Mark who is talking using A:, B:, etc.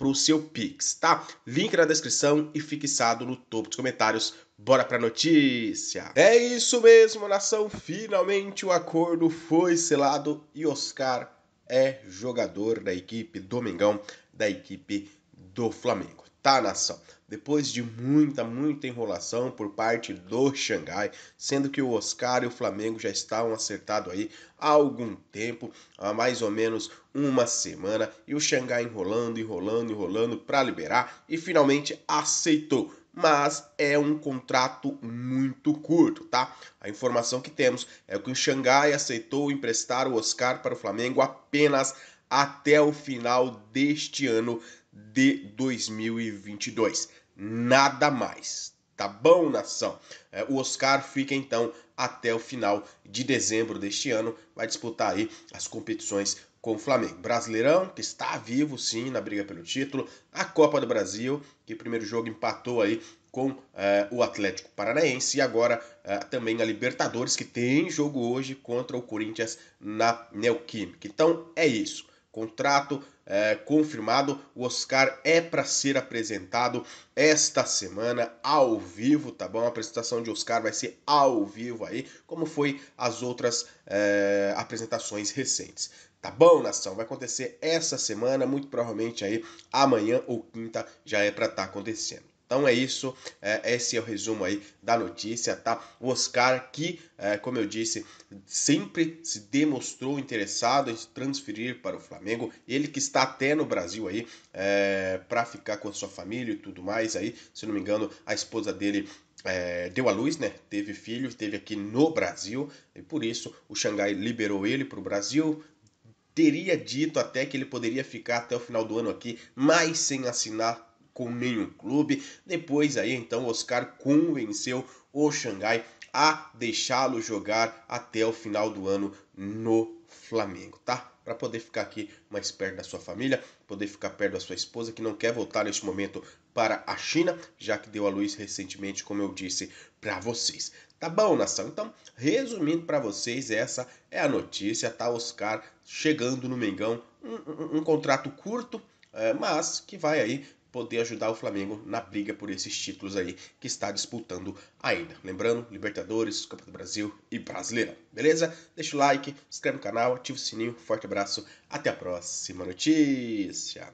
A: para o seu Pix, tá? Link na descrição e fixado no topo dos comentários. Bora pra notícia! É isso mesmo, nação! Finalmente o acordo foi selado e Oscar é jogador da equipe Domingão, da equipe do Flamengo, tá, nação? Depois de muita, muita enrolação por parte do Xangai, sendo que o Oscar e o Flamengo já estavam acertados aí há algum tempo, há mais ou menos uma semana, e o Xangai enrolando, enrolando, enrolando para liberar e finalmente aceitou mas é um contrato muito curto, tá? A informação que temos é que o Xangai aceitou emprestar o Oscar para o Flamengo apenas até o final deste ano, de 2022. Nada mais. Tá bom, nação? É, o Oscar fica então até o final de dezembro deste ano. Vai disputar aí as competições com o Flamengo. Brasileirão, que está vivo sim na briga pelo título. A Copa do Brasil, que primeiro jogo empatou aí com é, o Atlético Paranaense e agora é, também a Libertadores que tem jogo hoje contra o Corinthians na Neoquímica. Então é isso. Contrato é, confirmado, o Oscar é para ser apresentado esta semana ao vivo, tá bom? A apresentação de Oscar vai ser ao vivo aí, como foi as outras é, apresentações recentes. Tá bom, nação? Vai acontecer essa semana, muito provavelmente aí amanhã ou quinta já é para estar tá acontecendo. Então é isso, é, esse é o resumo aí da notícia, tá? O Oscar que, é, como eu disse, sempre se demonstrou interessado em se transferir para o Flamengo, ele que está até no Brasil aí é, para ficar com a sua família e tudo mais aí, se não me engano, a esposa dele é, deu à luz, né? Teve filhos, teve aqui no Brasil e por isso o Xangai liberou ele para o Brasil. Teria dito até que ele poderia ficar até o final do ano aqui, mas sem assinar com nenhum clube. Depois aí então Oscar convenceu o Xangai a deixá-lo jogar até o final do ano no Flamengo, tá? Para poder ficar aqui mais perto da sua família, poder ficar perto da sua esposa que não quer voltar neste momento para a China, já que deu a luz recentemente, como eu disse para vocês. Tá bom, nação? Então, resumindo para vocês, essa é a notícia, tá? Oscar chegando no Mengão, um, um, um contrato curto, é, mas que vai aí poder ajudar o Flamengo na briga por esses títulos aí que está disputando ainda. Lembrando, Libertadores, Copa do Brasil e Brasileira. Beleza? Deixa o like, inscreve no canal, ativa o sininho. Forte abraço, até a próxima notícia.